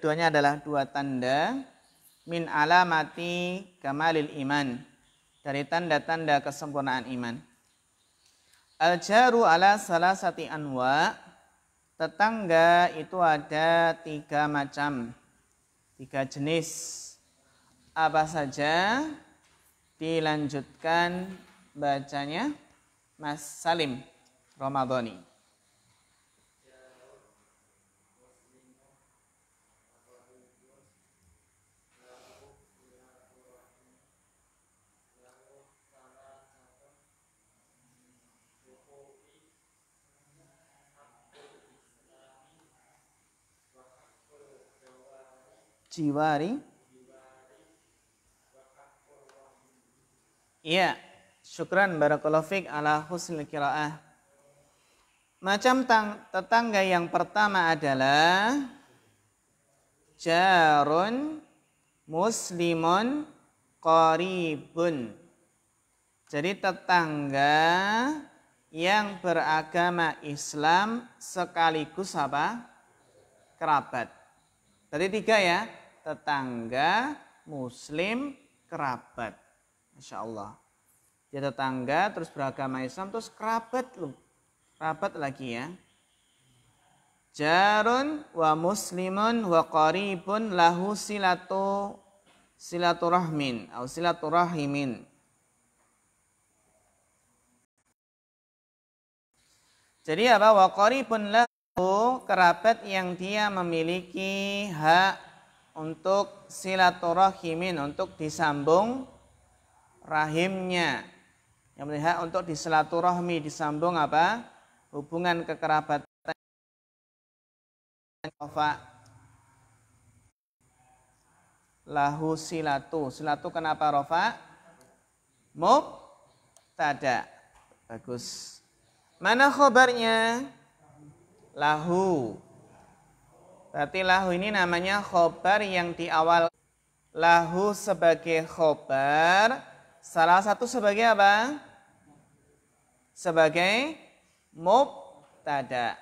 Keduanya adalah dua tanda min alamati kamalil iman. Dari tanda-tanda kesempurnaan iman. Al-jaru ala salah sati anwa. Tetangga itu ada tiga macam, tiga jenis. Apa saja dilanjutkan bacanya Mas Salim Ramadhani. jiwari Iya, syukran barakallahu ala husnul kiraah. Macam tang, tetangga yang pertama adalah jarun muslimun qaribun. Jadi tetangga yang beragama Islam sekaligus apa? kerabat. Tadi tiga ya, tetangga, muslim, kerabat. Masya Allah. Dia tetangga, terus beragama Islam, terus kerabat lu. Kerabat lagi ya. Jarun wa muslimun wa qaribun lahu silatu silaturahmin atau silaturahimin. Jadi apa? Wa qaribun lahu kerabat yang dia memiliki hak untuk silaturahimin untuk disambung rahimnya yang melihat untuk disilaturahmi disambung apa hubungan kekerabatan lahu silatu silatu kenapa rofa tada bagus mana khobarnya lahu Berarti lahu ini namanya khobar yang di awal lahu sebagai khobar, salah satu sebagai apa? Sebagai mubtada.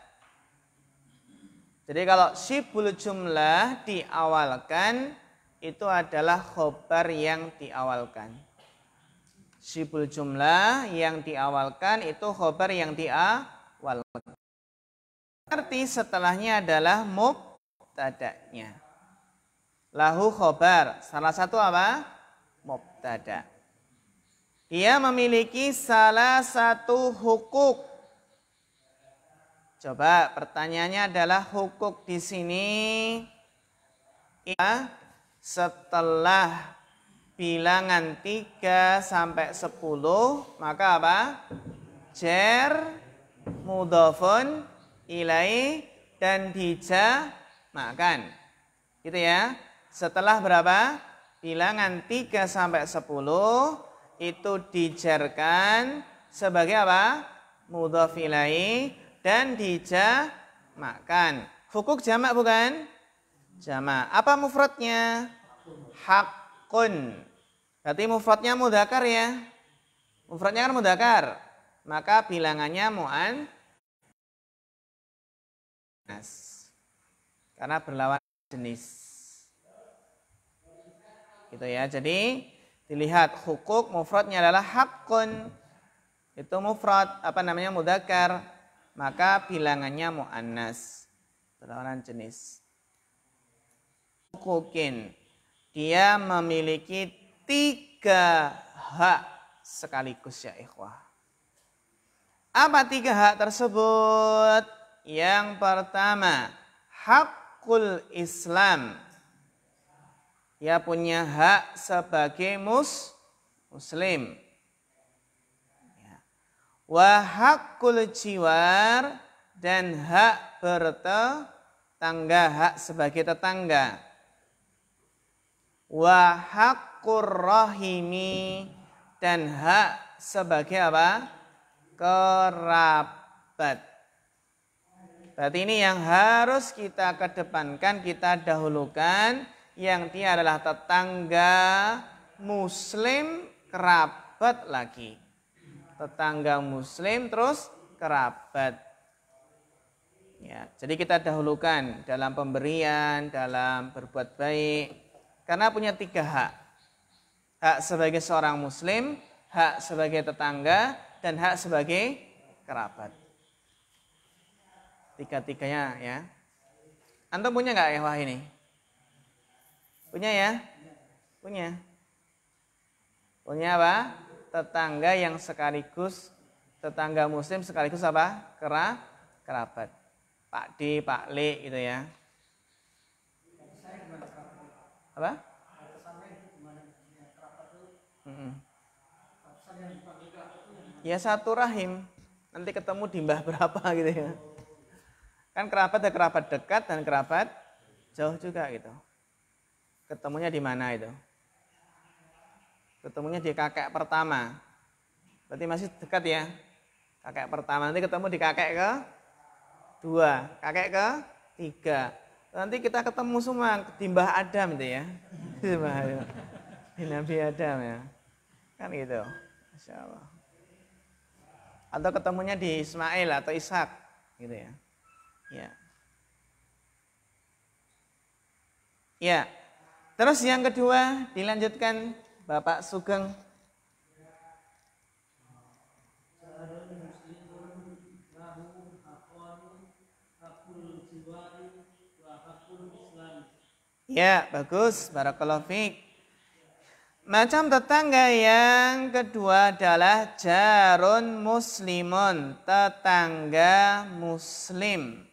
Jadi kalau sibul jumlah diawalkan itu adalah khobar yang diawalkan. Sibul jumlah yang diawalkan itu khobar yang diawalkan. Arti setelahnya adalah mub mubtada'nya. Lahu khobar, salah satu apa? Mubtada. Ia memiliki salah satu hukuk. Coba pertanyaannya adalah hukuk di sini ya, setelah bilangan 3 sampai 10 maka apa? Jer mudofun, ilai dan bijak makan. Gitu ya. Setelah berapa? Bilangan 3 sampai 10 itu dijarkan sebagai apa? Mudhaf dan dan makan. Hukuk jamak bukan? Jamak. Apa mufradnya? Hakun. Berarti mufradnya mudakar ya. Mufradnya kan mudakar. Maka bilangannya mu'an. Nas karena berlawan jenis. Gitu ya. Jadi dilihat hukuk mufradnya adalah hakun itu mufrad apa namanya mudakar maka bilangannya muannas berlawanan jenis hukukin dia memiliki tiga hak sekaligus ya ikhwah apa tiga hak tersebut yang pertama hak hakul Islam. Ia punya hak sebagai mus, muslim. Ya. Wa hakul jiwar dan hak bertetangga, hak sebagai tetangga. Wa hakul rahimi dan hak sebagai apa? Kerabat. Berarti ini yang harus kita kedepankan, kita dahulukan yang dia adalah tetangga muslim kerabat lagi. Tetangga muslim terus kerabat. Ya, jadi kita dahulukan dalam pemberian, dalam berbuat baik karena punya tiga hak. Hak sebagai seorang muslim, hak sebagai tetangga dan hak sebagai kerabat tiga-tiganya ya. Antum punya nggak ya wah ini? Punya ya? Punya. Punya apa? Tetangga yang sekaligus tetangga muslim sekaligus apa? Kera, kerabat. Pak D, Pak Le gitu ya. Apa? Hmm. Ya satu rahim. Nanti ketemu di mbah berapa gitu ya. Kan kerabat ada ya kerabat dekat dan kerabat jauh juga gitu. Ketemunya di mana itu? Ketemunya di kakek pertama. Berarti masih dekat ya. Kakek pertama nanti ketemu di kakek ke dua, kakek ke tiga. Nanti kita ketemu semua di Mbah Adam itu ya. Di Mbah Adam. Nabi Adam ya. Kan gitu. Masya Allah. Atau ketemunya di Ismail atau Ishak gitu ya. Ya. Ya. Terus yang kedua dilanjutkan Bapak Sugeng. Ya, bagus. Barakallahu fiik. Macam tetangga yang kedua adalah jarun muslimun, tetangga muslim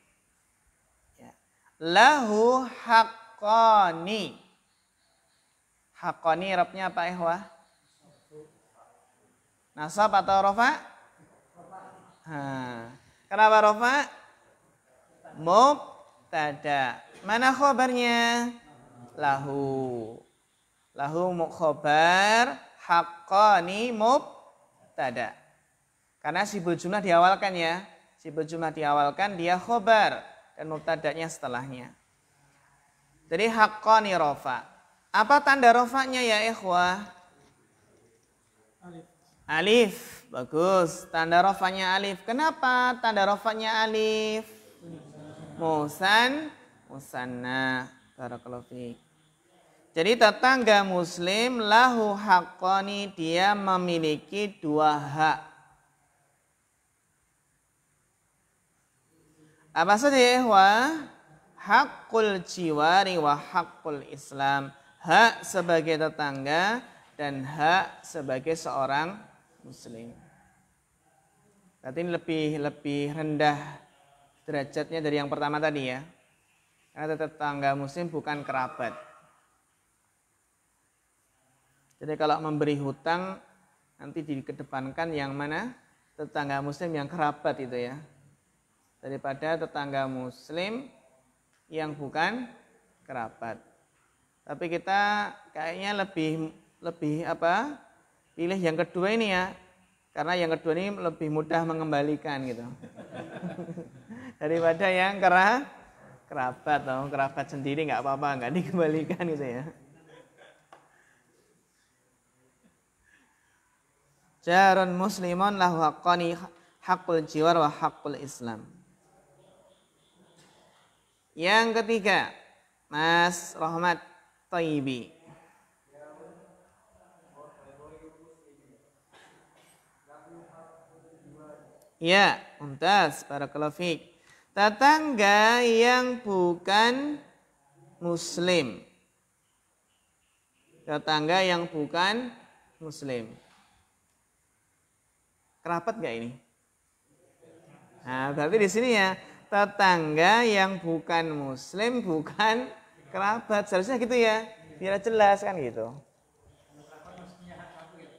lahu hakoni, hakoni Rabnya apa ikhwah? Nasab atau rofa? Ha. Kenapa rofa? Mubtada. Mana khobarnya? Lahu. Lahu khobar haqqani mubtada. Karena si jumlah diawalkan ya. si jumlah diawalkan dia khobar dan mubtada'nya setelahnya. Jadi haqqani rofa. Apa tanda rofanya ya ikhwah? Alif. Alif. Bagus. Tanda rofanya alif. Kenapa tanda rofanya alif? Musan. Musanna. Barakallahu Jadi tetangga muslim lahu haqqani dia memiliki dua hak. Apa saja ya? wa Hakul jiwari wa hakul islam. Hak sebagai tetangga dan hak sebagai seorang muslim. Berarti ini lebih lebih rendah derajatnya dari yang pertama tadi ya. Karena tetangga muslim bukan kerabat. Jadi kalau memberi hutang nanti dikedepankan yang mana? Tetangga muslim yang kerabat itu ya daripada tetangga muslim yang bukan kerabat. Tapi kita kayaknya lebih lebih apa? Pilih yang kedua ini ya. Karena yang kedua ini lebih mudah mengembalikan gitu. daripada yang kerah kerabat atau kerabat sendiri nggak apa-apa nggak dikembalikan gitu ya. Jarun Muslimon lah haqqani haqqul jiwar wa haqqul islam. Yang ketiga, Mas Rahmat Taibi. Ya, mumtaz para kelafik. Tetangga yang bukan muslim. Tetangga yang bukan muslim. kerapat gak ini? Nah, berarti di sini ya tetangga yang bukan muslim bukan kerabat seharusnya gitu ya biar jelas kan gitu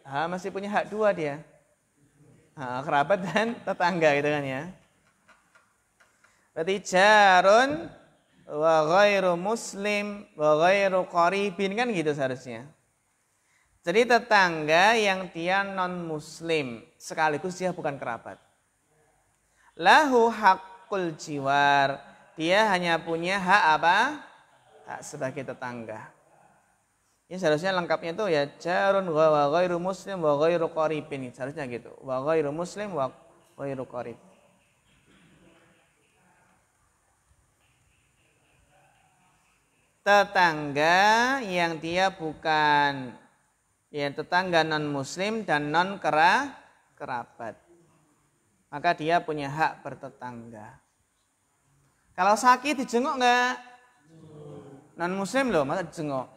ha, masih punya hak dua dia ha, kerabat dan tetangga gitu kan ya berarti jarun wa ghairu muslim wa ghairu qaribin kan gitu seharusnya jadi tetangga yang dia non muslim sekaligus dia bukan kerabat lahu hak hakul jiwar. Dia hanya punya hak apa? Hak sebagai tetangga. Ini seharusnya lengkapnya itu ya jarun wa muslim wa ghairu qaribin. Seharusnya gitu. Wa muslim wa ghairu Tetangga yang dia bukan ya tetangga non muslim dan non kera, kerabat maka dia punya hak bertetangga. Kalau sakit dijenguk nggak? Non muslim loh, masa dijenguk?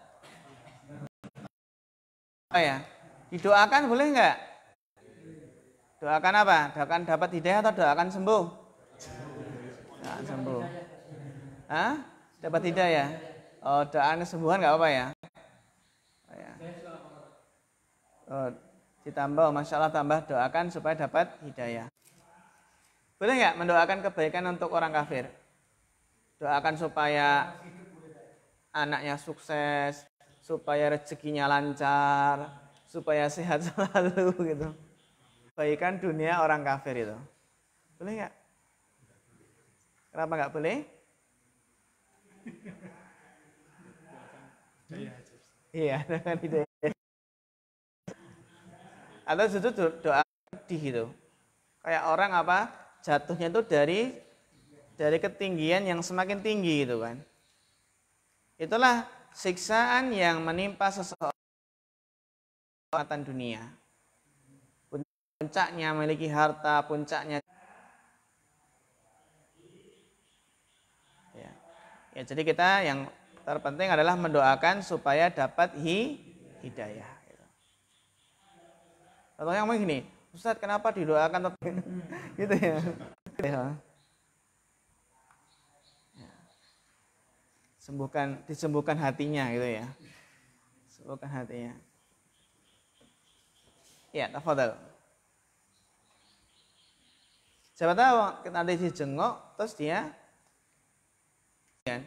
Apa ya? Didoakan boleh nggak? Doakan apa? Doakan dapat hidayah atau doakan sembuh? Doakan sembuh. Hah? Dapat hidayah? Ya? Oh, doakan kesembuhan nggak apa-apa ya? Oh, ya. Oh, ditambah, masya Allah tambah doakan supaya dapat hidayah. Boleh nggak mendoakan kebaikan untuk orang kafir? Doakan supaya anaknya sukses, supaya rezekinya lancar, supaya sehat selalu gitu. Kebaikan dunia orang kafir itu. Boleh nggak? Kenapa nggak boleh? Iya, dengan ide. Atau justru doa di gitu. Kayak orang apa? jatuhnya itu dari dari ketinggian yang semakin tinggi gitu kan. Itulah siksaan yang menimpa seseorang dunia. Puncaknya memiliki harta, puncaknya ya. ya jadi kita yang terpenting adalah mendoakan supaya dapat hi, hidayah. atau yang begini Ustaz kenapa didoakan tetap hmm. gitu ya. ya. Sembuhkan disembuhkan hatinya gitu ya. Sembuhkan hatinya. Ya, tafadhal. Siapa tahu kita ada si jengok terus dia kan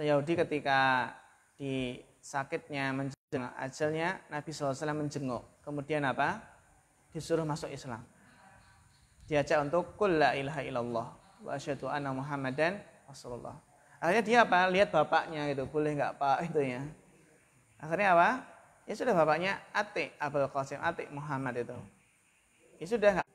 Yahudi ketika di sakitnya menjenguk ajalnya Nabi SAW menjenguk kemudian apa disuruh masuk Islam. Diajak untuk kul la ilaha illallah wa asyhadu anna Muhammadan Rasulullah. Akhirnya dia apa? Lihat bapaknya gitu, boleh nggak Pak itu ya. Akhirnya apa? Ya sudah bapaknya Atik Abdul Qasim, Atik Muhammad itu. Ya sudah enggak.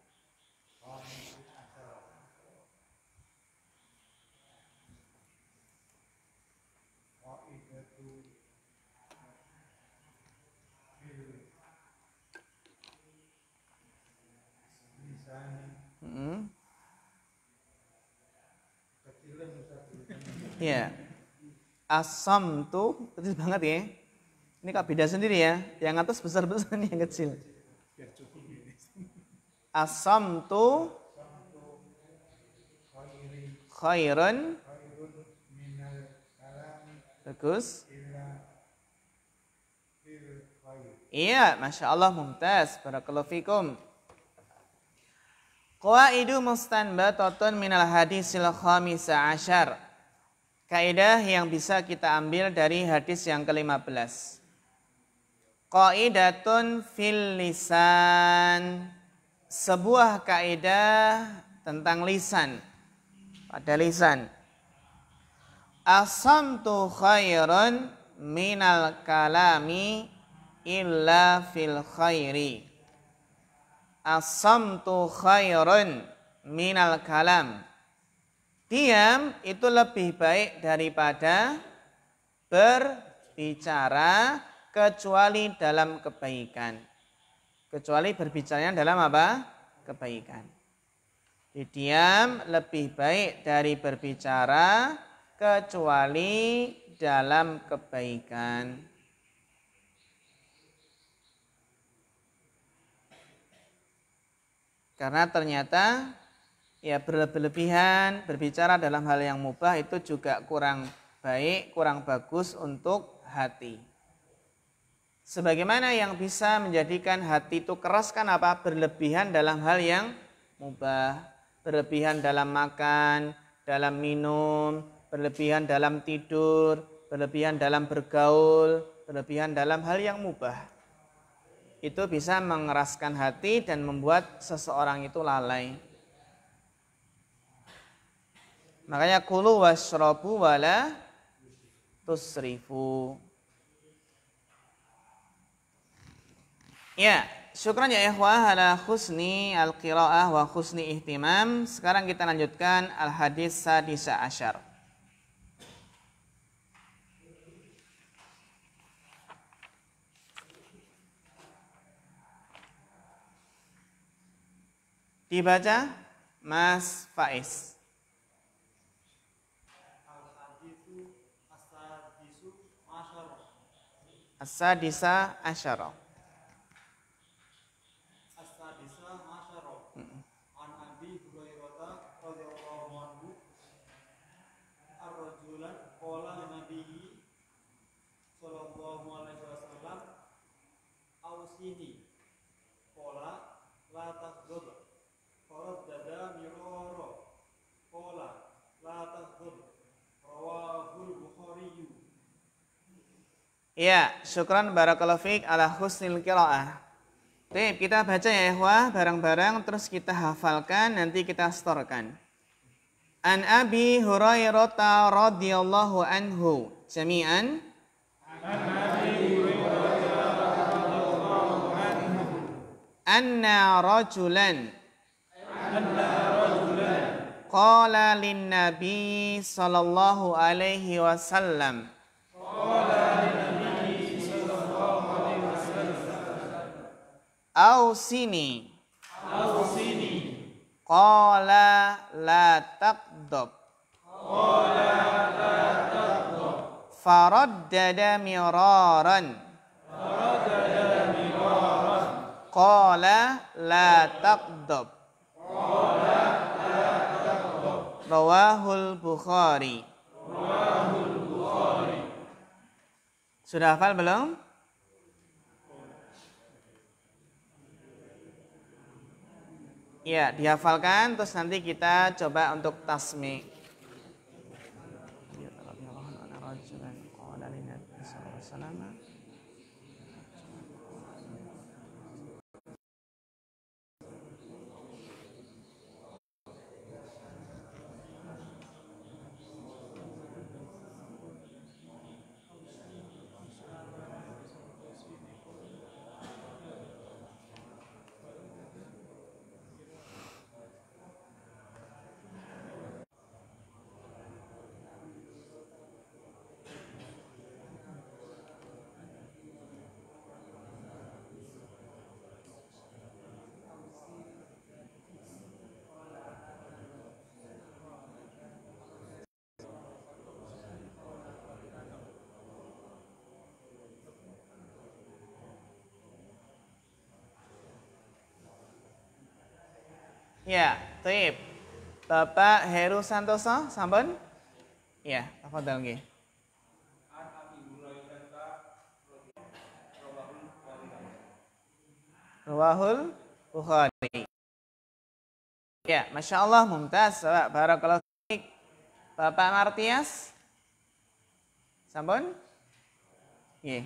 Ya. Asam tuh kecil banget ya. Ini kak beda sendiri ya. Yang atas besar-besar ini yang kecil. Asam tuh khairun bagus iya masya Allah mumtaz barakallahu fikum Qawaidu mustanbatatun minal hadisil khamisa asyar. Kaidah yang bisa kita ambil dari hadis yang ke-15. Qaidatun fil lisan. Sebuah kaidah tentang lisan. Pada lisan. Asamtu khairun minal kalami illa fil khairi. Asamtu khairun minal kalam Diam itu lebih baik daripada berbicara kecuali dalam kebaikan. Kecuali berbicara dalam apa? Kebaikan. diam lebih baik dari berbicara kecuali dalam kebaikan. Karena ternyata ya berlebihan berbicara dalam hal yang mubah itu juga kurang baik, kurang bagus untuk hati. Sebagaimana yang bisa menjadikan hati itu keras kan apa? Berlebihan dalam hal yang mubah, berlebihan dalam makan, dalam minum, berlebihan dalam tidur, berlebihan dalam bergaul, berlebihan dalam hal yang mubah. Itu bisa mengeraskan hati dan membuat seseorang itu lalai. Makanya kulu wasrobu wala tusrifu. Ya, syukran ya ikhwah ala khusni al-qiraah wa husni ihtimam. Sekarang kita lanjutkan al-hadis sadisa asyar. Dibaca Mas Faiz. As-sadisa asyarah. Iya, syukran barakallahu fiik ala husnil qiraah. Baik, kita baca ya ikhwah bareng-bareng terus kita hafalkan nanti kita setorkan. An Abi Hurairah radhiyallahu anhu jami'an An Abi Hurairah radhiyallahu anhu anna rajulan anna rajulan qala lin nabi sallallahu alaihi wasallam Ausini. Ausini. Qala la taqdab. Qala la taqdab. Faraddada miraran. Faraddada miraran. Qala la taqdab. Qala la taqdab. Rawahul Bukhari. Rawahul Bukhari. Sudah hafal belum? Ya, dihafalkan terus nanti kita coba untuk tasmi. Ya, taib. Bapak Heru Santoso, sampun? Ya, apa nggih. Ruwahul Bukhari. Ya, Masya Allah, mumtaz. Barakallah. Bapak Martias. Sampun? Nggih. Ya.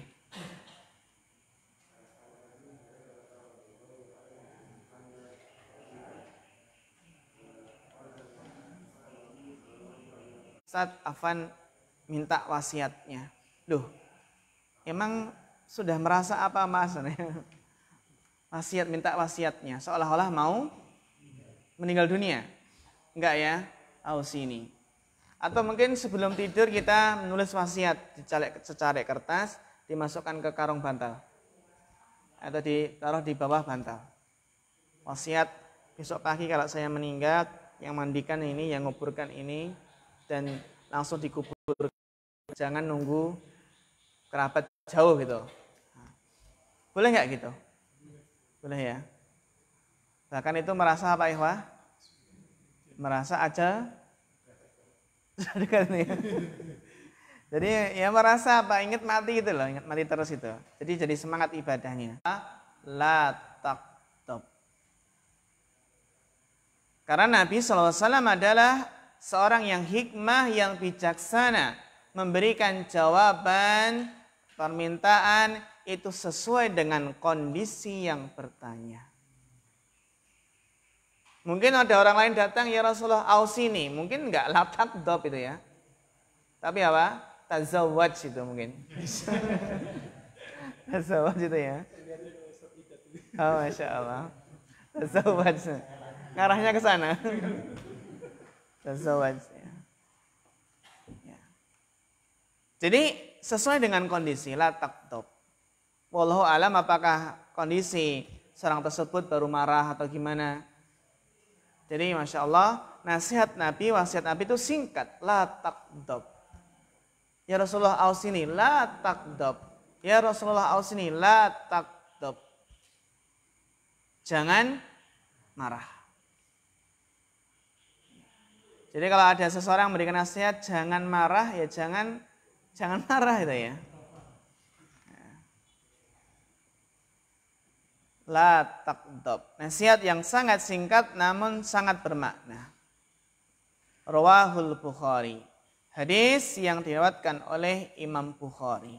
saat Afan minta wasiatnya. Duh, emang sudah merasa apa mas? Wasiat minta wasiatnya, seolah-olah mau meninggal dunia. Enggak ya, aus ini. Atau mungkin sebelum tidur kita menulis wasiat secara kertas, dimasukkan ke karung bantal. Atau ditaruh di bawah bantal. Wasiat besok pagi kalau saya meninggal, yang mandikan ini, yang nguburkan ini, dan langsung dikubur. Jangan nunggu kerabat jauh gitu. Boleh nggak gitu? Boleh ya. Bahkan itu merasa apa Ikhwah? Merasa aja Jadi ya merasa apa ingat mati gitu loh, ingat mati terus itu. Jadi jadi semangat ibadahnya. La top Karena Nabi SAW adalah seorang yang hikmah, yang bijaksana, memberikan jawaban permintaan itu sesuai dengan kondisi yang bertanya. Mungkin ada orang lain datang, ya Rasulullah Aus ini Mungkin nggak latak dop itu ya. Tapi apa? Tazawwaj itu mungkin. Tazawwaj itu ya. Oh, Masya Allah. Tazawwaj. Ngarahnya ke sana. Tazawaj. Ya. Ya. Jadi sesuai dengan kondisi la takdob. Wallahu alam apakah kondisi seorang tersebut baru marah atau gimana. Jadi Masya Allah nasihat Nabi, wasiat Nabi itu singkat. La takdob. Ya Rasulullah ausini la takdob. Ya Rasulullah ausini la takdob. Jangan marah. Jadi kalau ada seseorang memberikan nasihat jangan marah ya jangan jangan marah itu ya. La takdob. Nasihat yang sangat singkat namun sangat bermakna. Rawahul Bukhari. Hadis yang diriwayatkan oleh Imam Bukhari.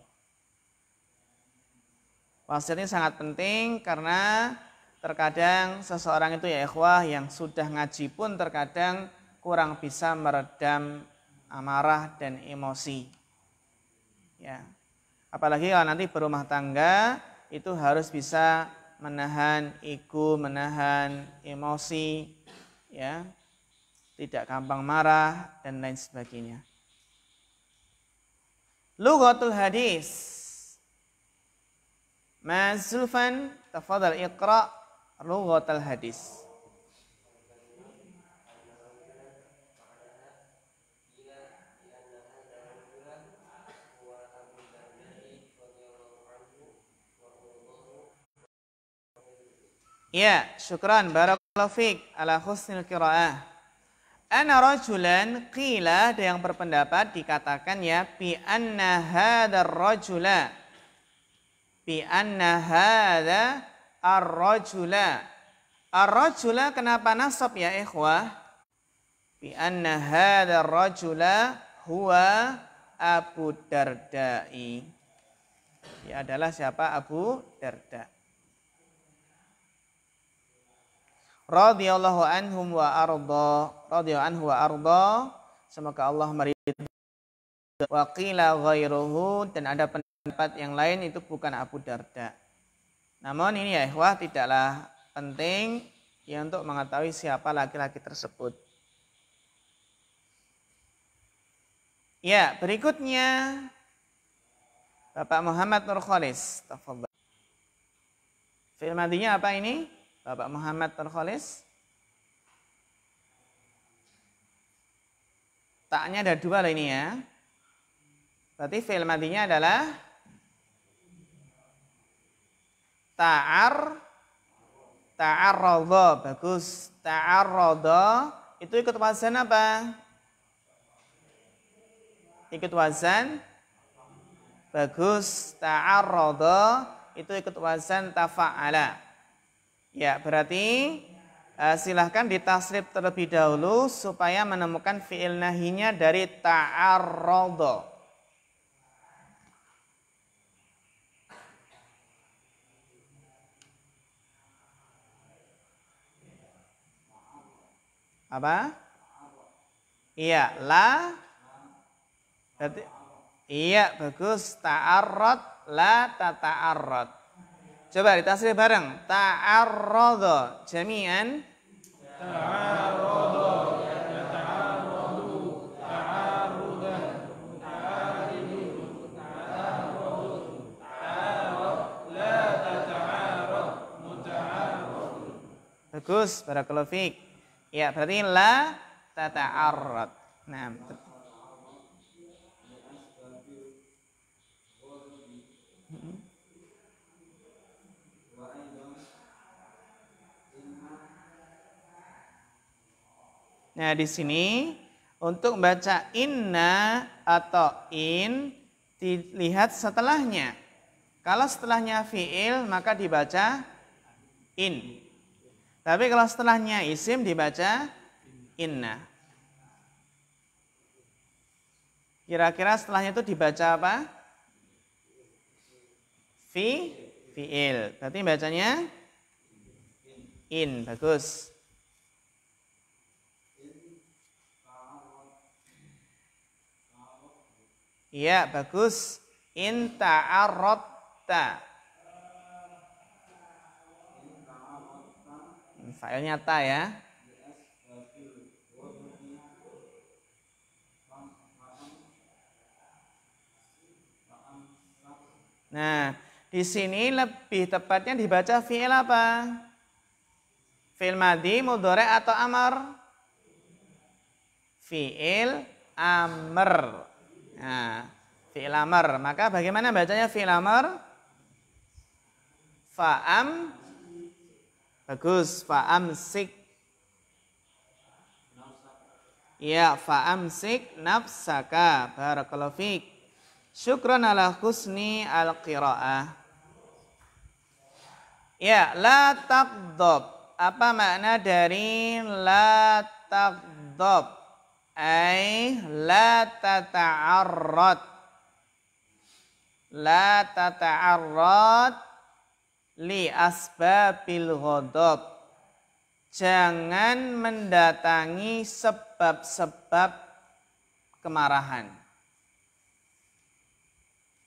Wasiat ini sangat penting karena terkadang seseorang itu ya ikhwah yang sudah ngaji pun terkadang kurang bisa meredam amarah dan emosi. Ya. Apalagi kalau nanti berumah tangga itu harus bisa menahan ego, menahan emosi, ya. Tidak gampang marah dan lain sebagainya. Lugatul hadis. Mazulfan tafadhal iqra lugatul hadis. Ya, syukran barakallahu fiik ala husnil qiraah. Ana rajulan qila ada yang berpendapat dikatakan ya bi anna hadzal rajula bi anna hadza ar-rajula. Ar-rajula kenapa nasab ya ikhwah? Bi anna hadzal rajula huwa Abu Darda'i. Dia adalah siapa Abu Dardai? radhiyallahu anhum wa arda radhiyallahu anhu wa arda semoga Allah meridhai wa qila ghairuhu dan ada pendapat yang lain itu bukan Abu Darda namun ini ya ikhwah tidaklah penting ya untuk mengetahui siapa laki-laki tersebut ya berikutnya Bapak Muhammad Nur Khalis Film apa ini? Bapak Muhammad Terkholis. Taknya ada dua loh ini ya. Berarti fi'il matinya adalah ta'ar rodo, Bagus. rodo itu ikut wazan apa? Ikut wazan bagus. rodo itu ikut wazan tafa'ala. Ya, berarti uh, silahkan ditasrif terlebih dahulu supaya menemukan fi'il nahinya dari ta'arrodo. Apa? Iya, la. Berarti, iya, bagus. Ta'arrod, la tata'arrod. Coba kita ditasrif bareng. Ta'arrodo jami'an. Ta'arrodo Bagus, para kelofik. Ya, berarti la tata'arrad. Nah, Nah, di sini untuk baca inna atau in dilihat setelahnya. Kalau setelahnya fi'il maka dibaca in. Tapi kalau setelahnya isim dibaca inna. Kira-kira setelahnya itu dibaca apa? Fi fi'il. Berarti bacanya in. Bagus. Iya, bagus. In ta'arrotta. Fa'il nyata ya. Nah, di sini lebih tepatnya dibaca fi'il apa? Fi'il madi, mudore atau amar? Fi'il amr. Nah, fi'il amr. Maka bagaimana bacanya fi'il amr? Fa'am. Bagus, fa'am sik. Ya, fa'am sik nafsaka. Barakallahu fiq. Syukran ala husni al-qira'ah. Ya, la taqdob. Apa makna dari la taqdob? Ay, la tata'arrad. La tata'arrad li asbabil ghadab. Jangan mendatangi sebab-sebab kemarahan.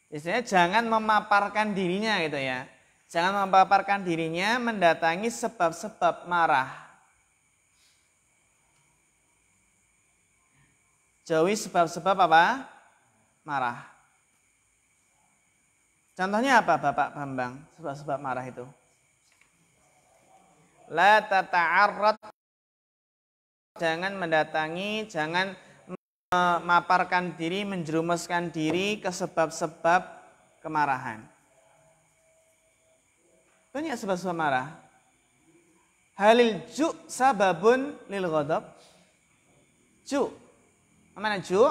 Istilahnya jangan memaparkan dirinya gitu ya. Jangan memaparkan dirinya mendatangi sebab-sebab marah. Jauhi sebab-sebab apa? Marah. Contohnya apa Bapak Bambang? Sebab-sebab marah itu. La tata'arrat jangan mendatangi, jangan memaparkan diri, menjerumuskan diri ke sebab-sebab kemarahan. Banyak sebab-sebab marah. Halil ju sababun lil ghadab. Ju Mana cu?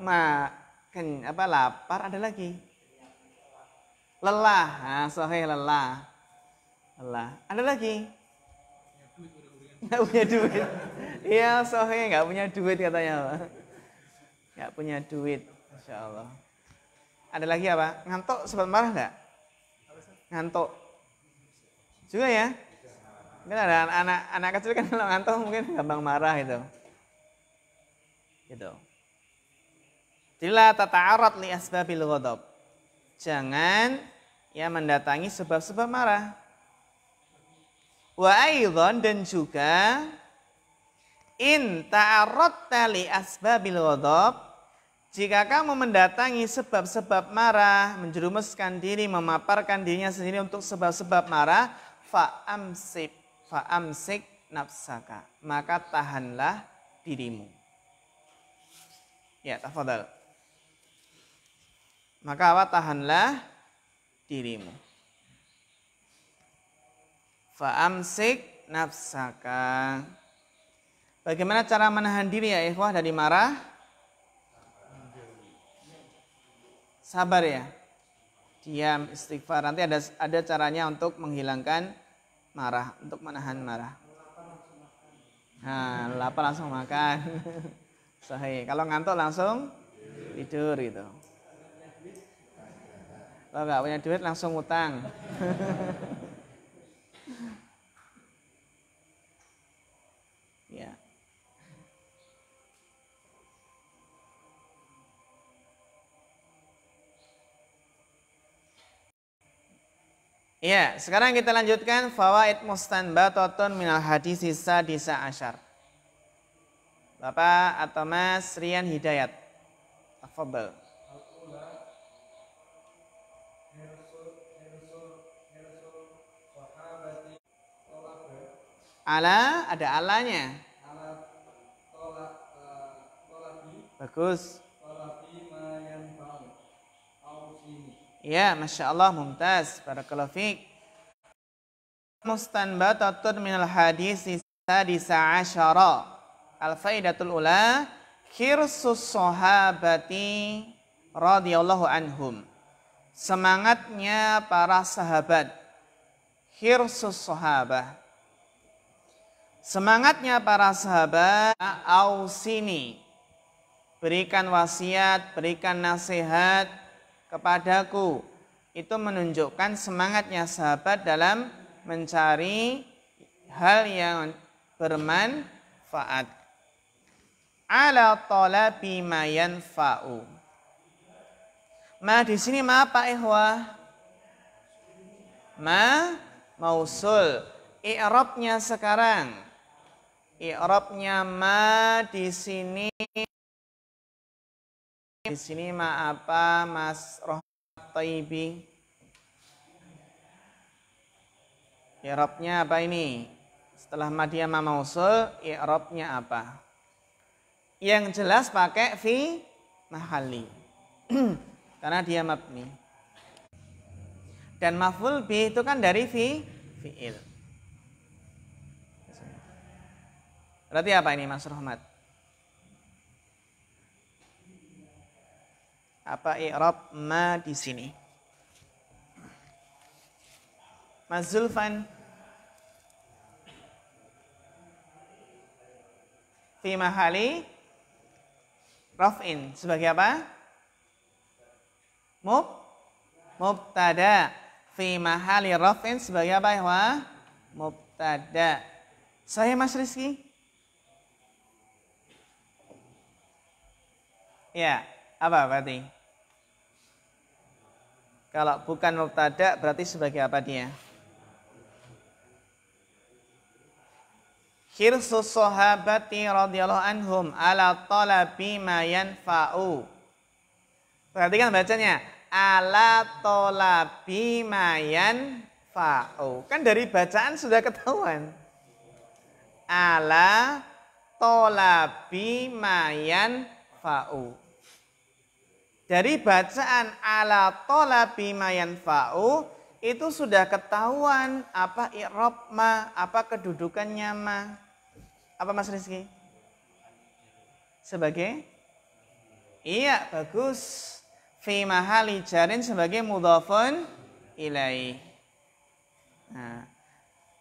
Makan apa lapar ada lagi? Lelah, nah, sohe lelah. Lelah. Ada lagi? Gak punya duit. Iya, sohe gak punya duit katanya. gak punya duit, insya Ada lagi apa? Ngantuk sebelum marah nggak? Ngantuk. Juga ya? Mungkin ada anak anak kecil kan kalau ngantuk mungkin gampang marah gitu. Gitu. tata arat li asbabil ghadab. Jangan ya mendatangi sebab-sebab marah. Wa aidan dan juga in ta'arratta li asbabil ghadab jika kamu mendatangi sebab-sebab marah, menjerumuskan diri, memaparkan dirinya sendiri untuk sebab-sebab marah, fa'amsik fa'amsik nafsaka maka tahanlah dirimu ya tafadhal maka apa tahanlah dirimu fa'amsik nafsaka bagaimana cara menahan diri ya ikhwah dari marah sabar ya diam, istighfar. Nanti ada ada caranya untuk menghilangkan marah, untuk menahan marah. Nah, lapar langsung makan. Sahih. Kalau ngantuk langsung tidur gitu. Kalau nggak punya duit langsung utang. Ya, sekarang kita lanjutkan fawaid min minal hadis sisa disa asyar. Bapak atau Mas Rian Hidayat. Tafadhol. Ala ada alanya. Bagus. Ya, Masya Allah, mumtaz. Barakallahu fiqh. Mustanbatatun minal hadis sadisa asyara. Al-faidatul ula khirsus sahabati radhiyallahu anhum. Semangatnya para sahabat. Khirsus sahabah. Semangatnya para sahabat ausini. Berikan wasiat, berikan nasihat, kepadaku. Itu menunjukkan semangatnya sahabat dalam mencari hal yang bermanfaat. Ala talabi ma yanfa'u. Ma di sini ma apa ikhwah? Ma mausul. I'rabnya sekarang. I'rabnya ma di sini di sini ma apa Mas Rohmat Taibi? Irobnya apa ini? Setelah madia ma mausul, irobnya apa? Yang jelas pakai fi mahali. Karena dia mabni. Dan maful bi itu kan dari fi fiil. Berarti apa ini Mas Rohmat? apa i'rab ma di sini. Mazulfan, fi mahali raf'in sebagai apa? Mub mubtada fi mahali raf'in sebagai apa ya? Mubtada. Saya Mas Rizki. Ya, apa berarti? Kalau bukan mubtada berarti sebagai apa dia? Khirsus sahabati radhiyallahu anhum ala talabi ma yanfa'u. Perhatikan bacanya. Ala talabi ma yanfa'u. Kan dari bacaan sudah ketahuan. Ala talabi ma yanfa'u. Dari bacaan ala bimayan fau itu sudah ketahuan apa i'rab ma, apa kedudukannya ma. Apa Mas Rizky? Sebagai? Iya, bagus. Fi mahali jarin sebagai mudhafun ilai Nah,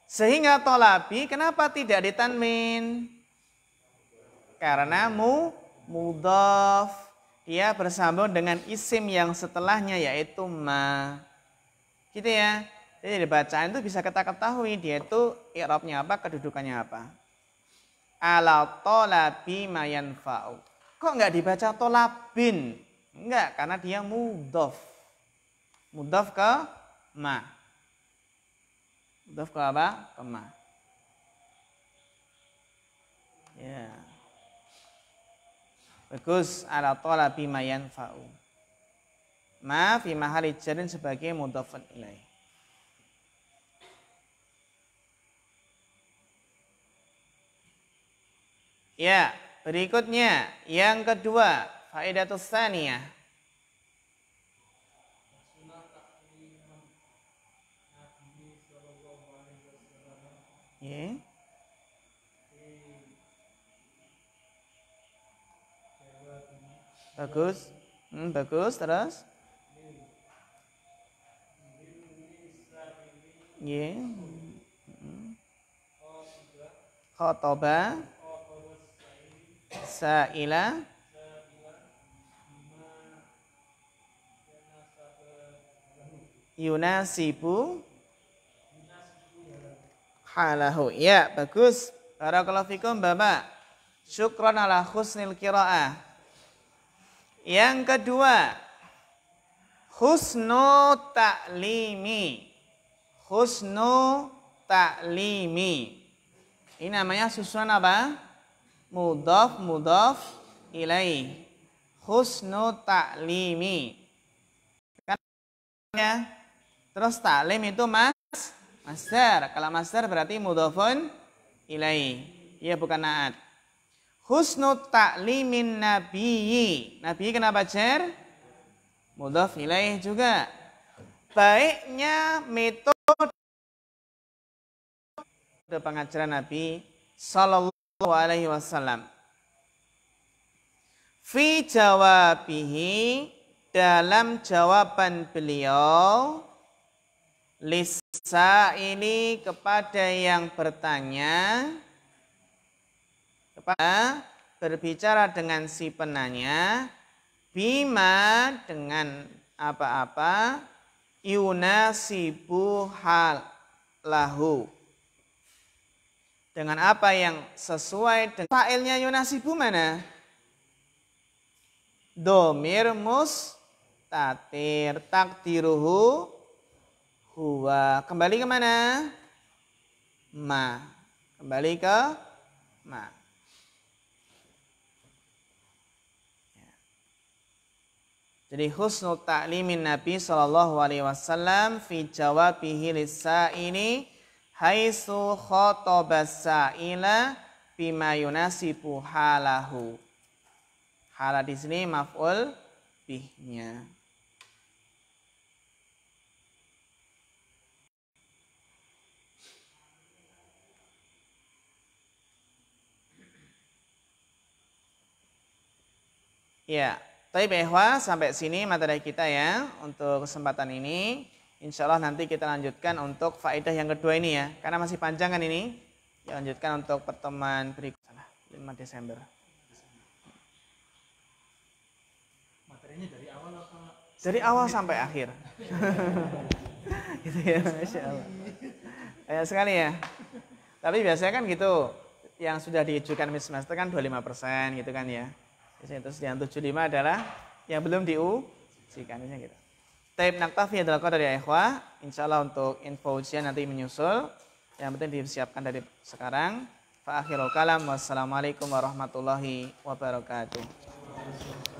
sehingga tolabi kenapa tidak ditanmin? Karena mu mudhaf ia bersambung dengan isim yang setelahnya yaitu ma. Gitu ya. Jadi dari bacaan itu bisa kita ketahui dia itu irobnya apa, kedudukannya apa. Ala tolabi mayan fa'u Kok nggak dibaca tolabin? Enggak, karena dia mudof. Mudof ke ma. Mudof ke apa? Ke ma. Ya. Yeah. Bagus ala tola bima yanfa'u. Ma fi mahali jarin sebagai mudhafan ilaih. Ya, berikutnya yang kedua, faedatus saniyah. Yeah. Bagus. Hmm, bagus terus. Ye. Yeah. Hmm. Khotoba Saila Yunasibu Halahu Ya bagus Barakallahu fikum Bapak Syukran ala husnil kira'ah yang kedua, husnu taklimi. Husnu taklimi. Ini namanya susunan apa? Mudhaf mudhaf ilai, Husnu taklimi. Kan? ya. terus taklim itu mas master. Kalau master berarti mudhafun ilai. Ia bukan naat husnu ta'limin nabiyyi. Nabi kenapa jar? Mudhaf ilaih juga. Baiknya metode pengajaran Nabi sallallahu alaihi wasallam. Fi jawabihi dalam jawaban beliau lisa ini kepada yang bertanya berbicara dengan si penanya bima dengan apa-apa yunasibu hal lahu dengan apa yang sesuai dengan failnya yunasibu mana? Domir tatir takdiruhu huwa. Kembali kemana Ma. Kembali ke ma. Jadi husnul ta'limin Nabi Shallallahu Alaihi Wasallam fi jawabihi ini haitsu khotobas sa'ila bima yunasibu halahu. Hala di sini maf'ul bihnya. Ya. Yeah. Tapi bahwa sampai sini materi kita ya untuk kesempatan ini. Insya Allah nanti kita lanjutkan untuk faedah yang kedua ini ya. Karena masih panjang kan ini. Ya lanjutkan untuk pertemuan berikutnya 5 Desember. Materinya dari awal apa? Dari awal sampai akhir. gitu ya, Masya Allah. Banyak sekali ya. Tapi biasanya kan gitu, yang sudah diajukan semester kan 25% gitu kan ya. Terus yang 75 adalah yang belum diujikan. Gitu. Taib naktafi adalah kau dari ikhwah. Insya Allah untuk info ujian nanti menyusul. Yang penting disiapkan dari sekarang. Fa'akhirul kalam. Wassalamualaikum warahmatullahi wabarakatuh.